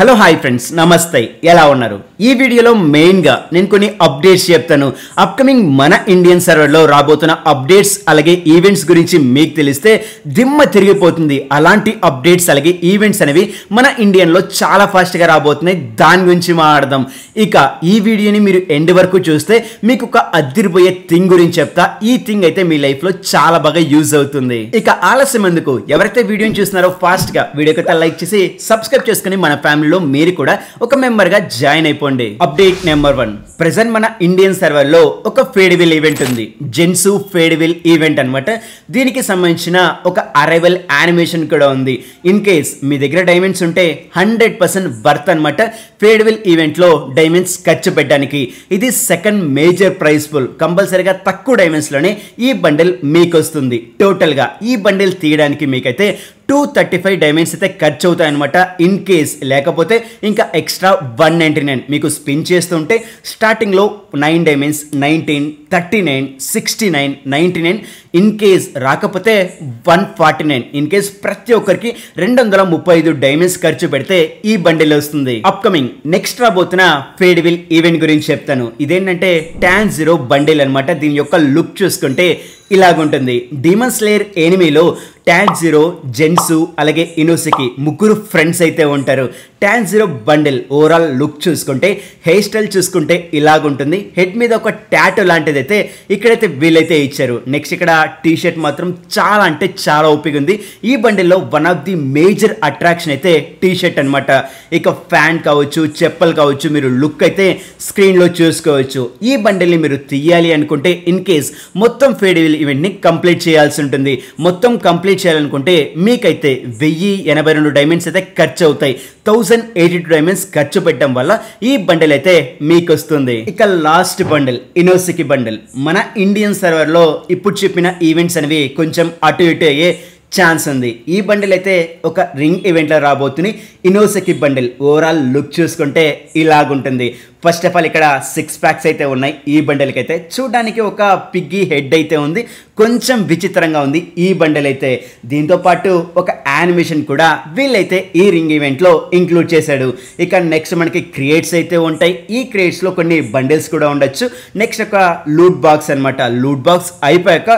hello hi friends నమస్తే ఎలా ఉన్నారు ఈ వీడియోలో మెయిన్గా నేను కొన్ని అప్డేట్స్ చెప్తాను అప్కమింగ్ మన ఇండియన్ సర్వర్లో రాబోతున్న అప్డేట్స్ అలాగే ఈవెంట్స్ గురించి మీకు తెలిస్తే దిమ్మ తిరిగిపోతుంది అలాంటి అప్డేట్స్ అలాగే ఈవెంట్స్ అనేవి మన ఇండియన్లో చాలా ఫాస్ట్గా రాబోతున్నాయి దాని గురించి మాట్లాడదాం ఇక ఈ వీడియోని మీరు ఎండ్ వరకు చూస్తే మీకు ఒక అద్దిరిపోయే థింగ్ గురించి చెప్తా ఈ థింగ్ అయితే మీ లైఫ్లో చాలా బాగా యూజ్ అవుతుంది ఇక ఆలస్యం ఎందుకు ఎవరైతే వీడియోని చూస్తున్నారో ఫాస్ట్గా వీడియోకి లైక్ చేసి సబ్స్క్రైబ్ చేసుకుని మన ఫ్యామిలీ ఛానల్లో మీరు కూడా ఒక మెంబర్గా జాయిన్ అయిపోండి అప్డేట్ నెంబర్ వన్ ప్రజెంట్ మన ఇండియన్ సర్వర్లో ఒక ఫేడ్విల్ ఈవెంట్ ఉంది జెన్సు ఫేడ్విల్ ఈవెంట్ అనమాట దీనికి సంబంధించిన ఒక అరైవల్ యానిమేషన్ కూడా ఉంది ఇన్ కేస్ మీ దగ్గర డైమండ్స్ ఉంటే హండ్రెడ్ పర్సెంట్ బర్త్ అనమాట ఫేడ్విల్ ఈవెంట్లో డైమండ్స్ ఖర్చు పెట్టడానికి ఇది సెకండ్ మేజర్ ప్రైస్ ఫుల్ కంపల్సరీగా తక్కువ డైమండ్స్లోనే ఈ బండిల్ మీకు వస్తుంది టోటల్గా ఈ బండిల్ తీయడానికి మీకైతే టూ థర్టీ ఫైవ్ డైమండ్స్ అయితే ఖర్చు అవుతాయి అనమాట ఇన్ కేస్ లేకపోతే ఇంకా ఎక్స్ట్రా వన్ నైంటీ నైన్ మీకు స్పిన్ చేస్తుంటే స్టార్టింగ్లో nine diamonds nineteen thirty nine sixty nine ninety nine in case రాకపోతే one forty nine in case ప్రతి ఒక్కరికి రెండు వందల ముప్పై ఐదు డైమండ్స్ ఖర్చు పెడితే ఈ బండిల్ వస్తుంది అప్కమింగ్ నెక్స్ట్ రాబోతున్న ఫేడ్విల్ ఈవెంట్ గురించి చెప్తాను ఇదేంటంటే ట్యాన్ జీరో బండిల్ అనమాట దీని యొక్క లుక్ చూసుకుంటే ఇలాగుంటుంది డీమన్ స్లేయర్ ఎనిమీలో ట్యాన్ జీరో జెన్సు అలాగే ఇనోసికి ముగ్గురు ఫ్రెండ్స్ అయితే ఉంటారు Tanjiro bundle overall look చూసుకుంటే హెయిర్ స్టైల్ చూసుకుంటే ఇలాగుంటుంది హెడ్ మీద ఒక ట్యాటో లాంటిది అయితే ఇక్కడైతే వీలైతే ఇచ్చారు నెక్స్ట్ ఇక్కడ టీ షర్ట్ మాత్రం చాలా అంటే చాలా ఓపిక ఉంది ఈ బండిల్లో one of the major attraction అయితే టీ షర్ట్ అనమాట ఇక ఫ్యాన్ కావచ్చు చెప్పలు కావచ్చు మీరు లుక్ అయితే స్క్రీన్లో చూసుకోవచ్చు ఈ బండిల్ని మీరు తీయాలి అనుకుంటే ఇన్ కేస్ మొత్తం ఫేడ్ ఈవెంట్ని కంప్లీట్ చేయాల్సి ఉంటుంది మొత్తం కంప్లీట్ కంప్లీట్ చేయాలనుకుంటే మీకైతే వెయ్యి ఎనభై రెండు డైమండ్స్ అయితే ఖర్చు అవుతాయి థౌజండ్ ఎయిటీ టూ డైమండ్స్ ఖర్చు పెట్టడం వల్ల ఈ బండిల్ అయితే మీకు వస్తుంది ఇక లాస్ట్ బండిల్ ఇనోసికి బండిల్ మన ఇండియన్ సర్వర్లో ఇప్పుడు చెప్పిన ఈవెంట్స్ అనేవి కొంచెం అటు ఇటు అయ్యే ఛాన్స్ ఉంది ఈ బండిల్ అయితే ఒక రింగ్ ఈవెంట్లో రాబోతుంది ఇనోసెకి బండిల్ ఓవరాల్ లుక్ చూసుకుంటే ఇలాగుంటుంది ఫస్ట్ ఆఫ్ ఆల్ ఇక్కడ సిక్స్ ప్యాక్స్ అయితే ఉన్నాయి ఈ బండెలకి అయితే చూడడానికి ఒక పిగ్గి హెడ్ అయితే ఉంది కొంచెం విచిత్రంగా ఉంది ఈ బండెల్ అయితే దీంతోపాటు ఒక యానిమేషన్ కూడా వీళ్ళైతే ఈ రింగ్ ఈవెంట్లో ఇంక్లూడ్ చేశాడు ఇక నెక్స్ట్ మనకి క్రియేట్స్ అయితే ఉంటాయి ఈ క్రియేట్స్లో కొన్ని బండిల్స్ కూడా ఉండొచ్చు నెక్స్ట్ ఒక లూట్ బాక్స్ అనమాట లూట్ బాక్స్ అయిపోయాక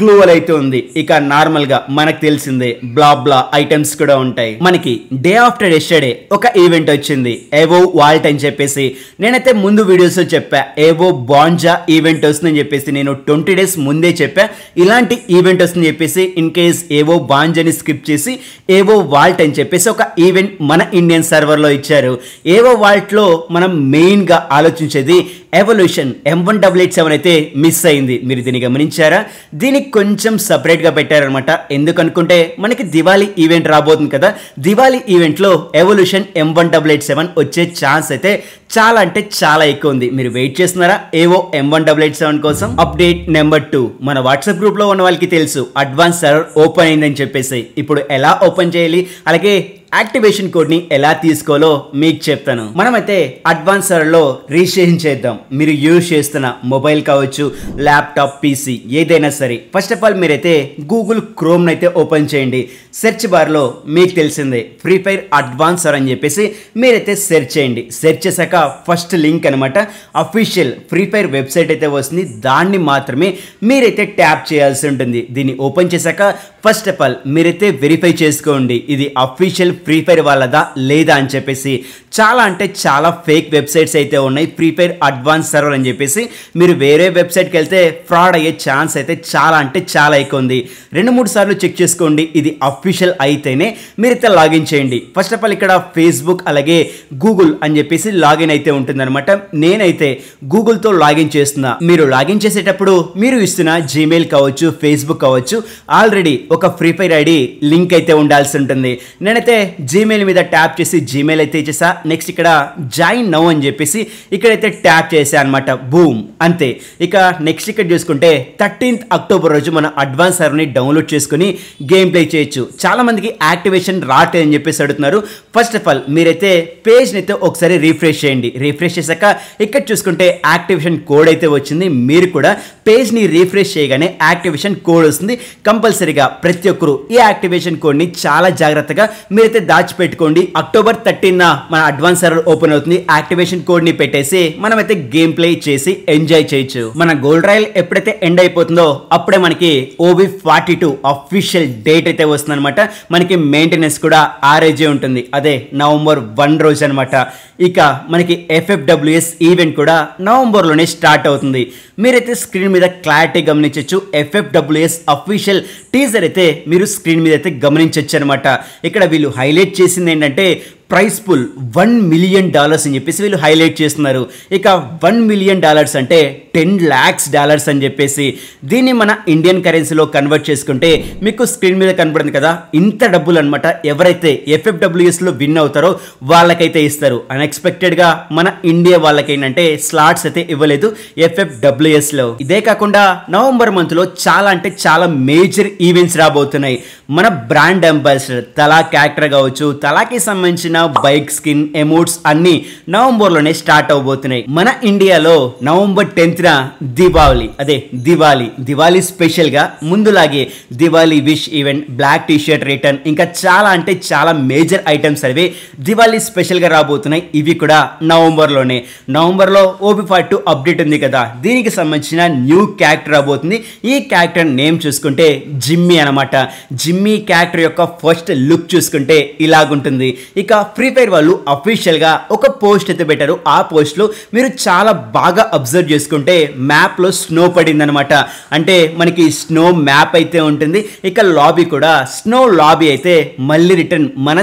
గ్లోవల్ అయితే ఉంది ఇక నార్మల్గా మనకు తెలిసిందే బ్లా బ్లా ఐటమ్స్ కూడా ఉంటాయి మనకి డే ఆఫ్టర్ ఎస్టర్డే ఒక ఈవెంట్ వచ్చింది ఏవో వాల్ట్ అని చెప్పేసి నేనైతే ముందు వీడియోస్లో చెప్పా ఏవో బాంజా ఈవెంట్ వస్తుందని చెప్పేసి నేను ట్వంటీ డేస్ ముందే చెప్పా ఇలాంటి ఈవెంట్ వస్తుందని చెప్పేసి ఇన్ కేస్ ఏవో బాంజాని స్కిప్ చేసి ఏవో వాల్ట్ అని చెప్పేసి ఒక ఈవెంట్ మన ఇండియన్ సర్వర్లో ఇచ్చారు ఏవో వాల్ట్లో మనం మెయిన్గా ఆలోచించేది evolution M one double eight seven అయితే మిస్ అయింది మీరు దీన్ని గమనించారా దీనికి కొంచెం సపరేట్గా పెట్టారనమాట ఎందుకనుకుంటే మనకి దివాళీ ఈవెంట్ రాబోతుంది కదా దివాళీ ఈవెంట్లో evolution M one double eight seven వచ్చే ఛాన్స్ అయితే చాలా అంటే చాలా ఎక్కువ ఉంది మీరు వెయిట్ చేస్తున్నారా ఏవో M one double eight seven కోసం అప్డేట్ నెంబర్ టూ మన వాట్సాప్ గ్రూప్ లో ఉన్న వాళ్ళకి తెలుసు అడ్వాన్స్ సర్వర్ ఓపెన్ అయిందని చెప్పేసి ఇప్పుడు ఎలా ఓపెన్ చేయాలి అలాగే యాక్టివేషన్ కోడ్ని ఎలా తీసుకోవాలో మీకు చెప్తాను మనమైతే అడ్వాన్స్ అడ్వాన్సర్లో రిజిస్ట్రేషన్ చేద్దాం మీరు యూజ్ చేస్తున్న మొబైల్ కావచ్చు ల్యాప్టాప్ పీసీ ఏదైనా సరే ఫస్ట్ ఆఫ్ ఆల్ మీరైతే గూగుల్ క్రోమ్ని అయితే ఓపెన్ చేయండి సెర్చ్ బార్లో మీకు తెలిసిందే ఫ్రీ ఫైర్ అడ్వాన్స్ సర్ అని చెప్పేసి మీరైతే సెర్చ్ చేయండి సెర్చ్ చేశాక ఫస్ట్ లింక్ అనమాట అఫీషియల్ ఫ్రీ ఫైర్ వెబ్సైట్ అయితే వస్తుంది దాన్ని మాత్రమే మీరైతే ట్యాప్ చేయాల్సి ఉంటుంది దీన్ని ఓపెన్ చేశాక ఫస్ట్ ఆఫ్ ఆల్ మీరైతే వెరిఫై చేసుకోండి ఇది అఫీషియల్ ఫ్రీ ఫైర్ వాళ్ళదా లేదా అని చెప్పేసి చాలా అంటే చాలా ఫేక్ వెబ్సైట్స్ అయితే ఉన్నాయి ఫ్రీ ఫైర్ అడ్వాన్స్ సర్వర్ అని చెప్పేసి మీరు వేరే వెబ్సైట్కి వెళ్తే ఫ్రాడ్ అయ్యే ఛాన్స్ అయితే చాలా అంటే చాలా ఎక్కువ ఉంది రెండు మూడు సార్లు చెక్ చేసుకోండి ఇది అఫీషియల్ అయితేనే మీరైతే లాగిన్ చేయండి ఫస్ట్ ఆఫ్ ఆల్ ఇక్కడ ఫేస్బుక్ అలాగే గూగుల్ అని చెప్పేసి లాగిన్ అయితే ఉంటుందన్నమాట నేనైతే గూగుల్తో లాగిన్ చేస్తున్నా మీరు లాగిన్ చేసేటప్పుడు మీరు ఇస్తున్న జీమెయిల్ కావచ్చు ఫేస్బుక్ కావచ్చు ఆల్రెడీ ఒక ఫ్రీ ఫైర్ ఐడి లింక్ అయితే ఉండాల్సి ఉంటుంది నేనైతే జీమెయిల్ మీద ట్యాప్ చేసి జీమెయిల్ అయితే ఇచ్చేసా నెక్స్ట్ ఇక్కడ జాయిన్ నౌ అని చెప్పేసి ఇక్కడైతే ట్యాప్ చేసా అనమాట బూమ్ అంతే ఇక నెక్స్ట్ ఇక్కడ చూసుకుంటే థర్టీన్త్ అక్టోబర్ రోజు మన అడ్వాన్స్ సర్వర్ని డౌన్లోడ్ చేసుకుని గేమ్ ప్లే చేయొచ్చు చాలామందికి యాక్టివేషన్ రావట్లేదు అని చెప్పేసి అడుగుతున్నారు ఫస్ట్ ఆఫ్ ఆల్ మీరైతే పేజ్ని అయితే ఒకసారి రీఫ్రెష్ చేయండి రీఫ్రెష్ చేశాక ఇక్కడ చూసుకుంటే యాక్టివేషన్ కోడ్ అయితే వచ్చింది మీరు కూడా పేజ్ని రీఫ్రెష్ చేయగానే యాక్టివేషన్ కోడ్ వస్తుంది కంపల్సరీగా ప్రతి ఒక్కరు ఈ యాక్టివేషన్ కోడ్ని చాలా జాగ్రత్తగా మీరైతే దాచిపెట్టుకోండి అక్టోబర్ థర్టీన్ మన అడ్వాన్స్ సర్వర్ ఓపెన్ అవుతుంది యాక్టివేషన్ కోడ్ని పెట్టేసి మనమైతే గేమ్ ప్లే చేసి ఎంజాయ్ చేయొచ్చు మన గోల్డ్ రాయల్ ఎప్పుడైతే ఎండ్ అయిపోతుందో అప్పుడే మనకి O B forty two official date అయితే వస్తుంది అనమాట మనకి మెయింటెనెన్స్ కూడా ఆర్ఏజే ఉంటుంది అదే నవంబర్ వన్ రోజు అనమాట ఇక మనకి ఎఫ్ఎఫ్డబ్ల్యూఎస్ ఈవెంట్ కూడా నవంబర్లోనే స్టార్ట్ అవుతుంది మీరైతే స్క్రీన్ మీద క్లారిటీ గమనించవచ్చు ఎఫ్ఎఫ్డబ్ల్యూఎస్ అఫీషియల్ టీజర్ అయితే మీరు స్క్రీన్ మీద అయితే గమనించవచ్చు అనమాట ఇక్కడ వీళ్ళు హైలైట్ చేసింది ఏంటంటే prize pool one million dollars అని చెప్పేసి వీళ్ళు హైలైట్ చేస్తున్నారు ఇక వన్ మిలియన్ డాలర్స్ అంటే టెన్ ల్యాక్స్ డాలర్స్ అని చెప్పేసి దీన్ని మన ఇండియన్ కరెన్సీలో కన్వర్ట్ చేసుకుంటే మీకు స్క్రీన్ మీద కనబడింది కదా ఇంత డబ్బులు అనమాట ఎవరైతే ఎఫ్ఎఫ్డబ్ల్యూఎస్లో విన్ అవుతారో వాళ్ళకైతే ఇస్తారు అన్ఎక్స్పెక్టెడ్గా మన ఇండియా ఏంటంటే స్లాట్స్ అయితే ఇవ్వలేదు ఎఫ్ఎఫ్డబ్ల్యూఎస్లో ఇదే కాకుండా నవంబర్ మంత్లో చాలా అంటే చాలా మేజర్ ఈవెంట్స్ రాబోతున్నాయి మన బ్రాండ్ అంబాసిడర్ తలా క్యారెక్టర్ కావచ్చు తలాకి సంబంధించిన బైక్ స్కిన్ ఎమోట్స్ అన్ని నవంబర్లోనే స్టార్ట్ అవబోతున్నాయి మన ఇండియాలో నవంబర్ టెన్త్న దీపావళి అదే దివాళీ దివాళీ స్పెషల్గా ముందులాగే Diwali wish event black T-shirt return ఇంకా చాలా అంటే చాలా మేజర్ ఐటమ్స్ అవి దివాళీ స్పెషల్గా రాబోతున్నాయి ఇవి కూడా నవంబర్లోనే నవంబర్లో ఓపి పార్ట్ టూ అప్డేట్ ఉంది కదా దీనికి సంబంధించిన న్యూ క్యారెక్టర్ రాబోతుంది ఈ క్యారెక్టర్ నేమ్ చూసుకుంటే జిమ్మీ అనమాట జిమ్మీ క్యారెక్టర్ యొక్క ఫస్ట్ లుక్ చూసుకుంటే ఇలాగుంటుంది ఇక ఫ్రీ ఫైర్ వాళ్ళు అఫీషియల్గా ఒక పోస్ట్ అయితే పెట్టారు ఆ పోస్ట్లో మీరు చాలా బాగా అబ్జర్వ్ చేసుకుంటే మ్యాప్లో స్నో పడిందనమాట అంటే మనకి స్నో మ్యాప్ అయితే ఉంటుంది ఇక లాబీ కూడా స్నో లాబీ అయితే మళ్ళీ రిటర్న్ మన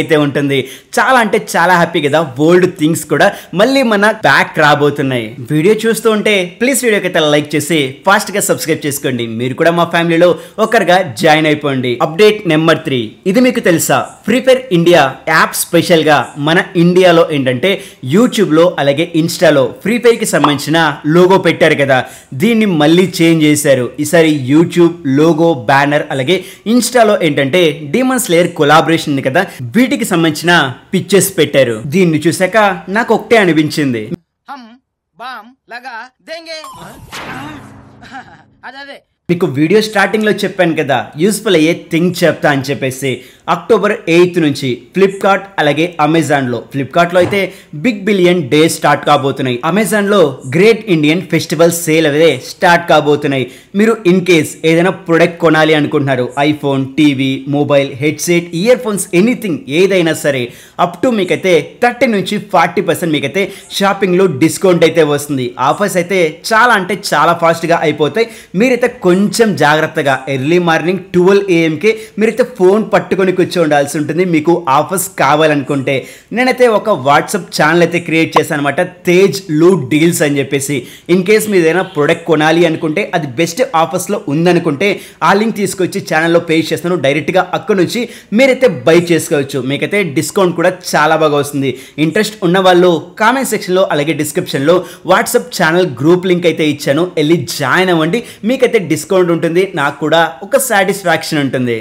అయితే ఉంటుంది చాలా అంటే చాలా హ్యాపీ కదా ఓల్డ్ థింగ్స్ కూడా మళ్ళీ మన బ్యాక్ రాబోతున్నాయి వీడియో చూస్తూ ఉంటే ప్లీజ్ వీడియోకి అయితే లైక్ చేసి ఫాస్ట్గా సబ్స్క్రైబ్ చేసుకోండి మీరు కూడా మా ఫ్యామిలీలో ఒకరిగా జాయిన్ అయిపోండి అప్డేట్ నెంబర్ త్రీ ఇది మీకు తెలుసా ఫ్రీ ఫైర్ ఇండియా యాప్ స్పెషల్గా మన ఇండియాలో ఏంటంటే యూట్యూబ్లో అలాగే ఇన్స్టాలో ఫ్రీ ఫైర్కి సంబంధించిన లోగో పెట్టారు కదా దీన్ని మళ్ళీ చేంజ్ చేశారు ఈసారి యూట్యూబ్ లోగో బ్యానర్ అలాగే ఇన్స్టాలో ఏంటంటే డీమన్స్ లేయర్ కొలాబరేషన్ ఉంది కదా వీటికి సంబంధించిన పిక్చర్స్ పెట్టారు దీన్ని చూశాక నాకు ఒకటే అనిపించింది మీకు వీడియో స్టార్టింగ్లో చెప్పాను కదా యూస్ఫుల్ అయ్యే థింగ్ చెప్తా అని చెప్పేసి అక్టోబర్ ఎయిత్ నుంచి ఫ్లిప్కార్ట్ అలాగే అమెజాన్లో ఫ్లిప్కార్ట్లో అయితే బిగ్ బిలియన్ డే స్టార్ట్ కాబోతున్నాయి అమెజాన్లో గ్రేట్ ఇండియన్ ఫెస్టివల్ సేల్ అదే స్టార్ట్ కాబోతున్నాయి మీరు ఇన్ కేస్ ఏదైనా ప్రొడక్ట్ కొనాలి అనుకుంటున్నారు iPhone TV mobile headset earphones anything ఏదైనా సరే అప్ టు మీకైతే థర్టీ నుంచి ఫార్టీ పర్సెంట్ మీకైతే షాపింగ్లో డిస్కౌంట్ అయితే వస్తుంది ఆఫర్స్ అయితే చాలా అంటే చాలా ఫాస్ట్గా అయిపోతాయి మీరైతే కొంచెం జాగ్రత్తగా ఎర్లీ మార్నింగ్ ట్వెల్వ్ ఏఎంకి మీరైతే ఫోన్ పట్టుకొని కూర్చో ఉండాల్సి ఉంటుంది మీకు ఆఫర్స్ కావాలనుకుంటే నేనైతే ఒక వాట్సాప్ ఛానల్ అయితే క్రియేట్ చేశాను అనమాట తేజ్ లూ డీల్స్ అని చెప్పేసి ఇన్ కేస్ మీరు ఏదైనా ప్రొడక్ట్ కొనాలి అనుకుంటే అది బెస్ట్ ఆఫర్స్లో ఉందనుకుంటే ఆ లింక్ తీసుకొచ్చి ఛానల్లో పే చేస్తాను డైరెక్ట్గా అక్కడ నుంచి మీరైతే బై చేసుకోవచ్చు మీకైతే డిస్కౌంట్ కూడా చాలా బాగా వస్తుంది ఇంట్రెస్ట్ ఉన్న వాళ్ళు కామెంట్ సెక్షన్లో అలాగే డిస్క్రిప్షన్లో వాట్సాప్ ఛానల్ గ్రూప్ లింక్ అయితే ఇచ్చాను వెళ్ళి జాయిన్ అవ్వండి మీకైతే డిస్కౌంట్ ఉంటుంది నాకు కూడా ఒక సాటిస్ఫాక్షన్ ఉంటుంది